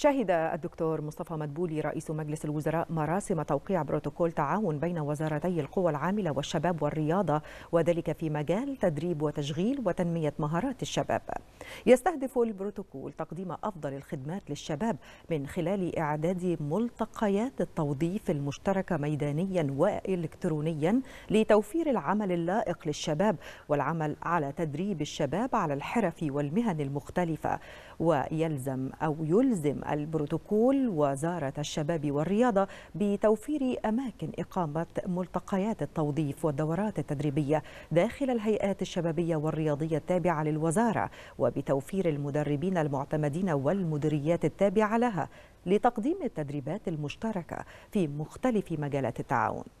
شهد الدكتور مصطفى مدبولي رئيس مجلس الوزراء مراسم توقيع بروتوكول تعاون بين وزارتي القوى العاملة والشباب والرياضة وذلك في مجال تدريب وتشغيل وتنمية مهارات الشباب يستهدف البروتوكول تقديم أفضل الخدمات للشباب من خلال إعداد ملتقيات التوظيف المشتركة ميدانيا وإلكترونيا لتوفير العمل اللائق للشباب والعمل على تدريب الشباب على الحرف والمهن المختلفة ويلزم أو يلزم البروتوكول وزارة الشباب والرياضة بتوفير أماكن إقامة ملتقيات التوظيف والدورات التدريبية داخل الهيئات الشبابية والرياضية التابعة للوزارة و وبتوفير المدربين المعتمدين والمديريات التابعة لها لتقديم التدريبات المشتركة في مختلف مجالات التعاون